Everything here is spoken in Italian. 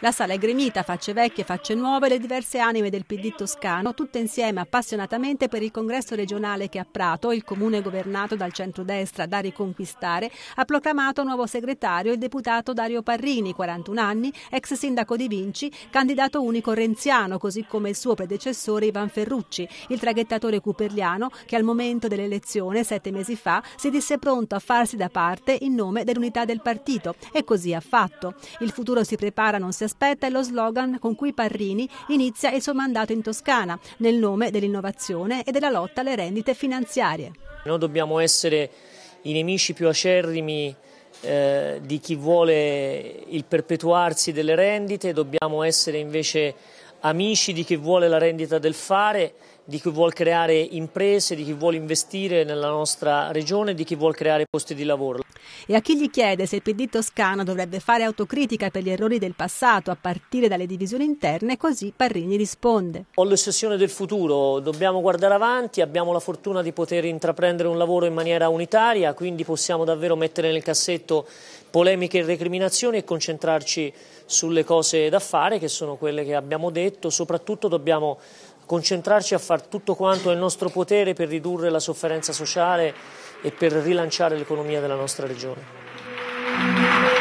La sala è gremita, facce vecchie, facce nuove, le diverse anime del PD toscano, tutte insieme appassionatamente per il congresso regionale che a Prato, il comune governato dal centrodestra da riconquistare, ha proclamato nuovo segretario il deputato Dario Parrini, 41 anni, ex sindaco di Vinci, candidato unico renziano, così come il suo predecessore Ivan Ferrucci, il traghettatore cuperliano che al momento dell'elezione, sette mesi fa, si disse pronto a farsi da parte in nome dell'unità del partito. E così ha fatto. Il futuro si prepara non si aspetta è lo slogan con cui Parrini inizia il suo mandato in Toscana, nel nome dell'innovazione e della lotta alle rendite finanziarie. Noi dobbiamo essere i nemici più acerrimi eh, di chi vuole il perpetuarsi delle rendite, dobbiamo essere invece amici di chi vuole la rendita del fare di chi vuole creare imprese, di chi vuole investire nella nostra regione, di chi vuole creare posti di lavoro. E a chi gli chiede se il PD toscano dovrebbe fare autocritica per gli errori del passato, a partire dalle divisioni interne, così Parrini risponde. Ho l'ossessione del futuro, dobbiamo guardare avanti, abbiamo la fortuna di poter intraprendere un lavoro in maniera unitaria, quindi possiamo davvero mettere nel cassetto polemiche e recriminazioni e concentrarci sulle cose da fare, che sono quelle che abbiamo detto, soprattutto dobbiamo concentrarci a fare tutto quanto è il nostro potere per ridurre la sofferenza sociale e per rilanciare l'economia della nostra regione.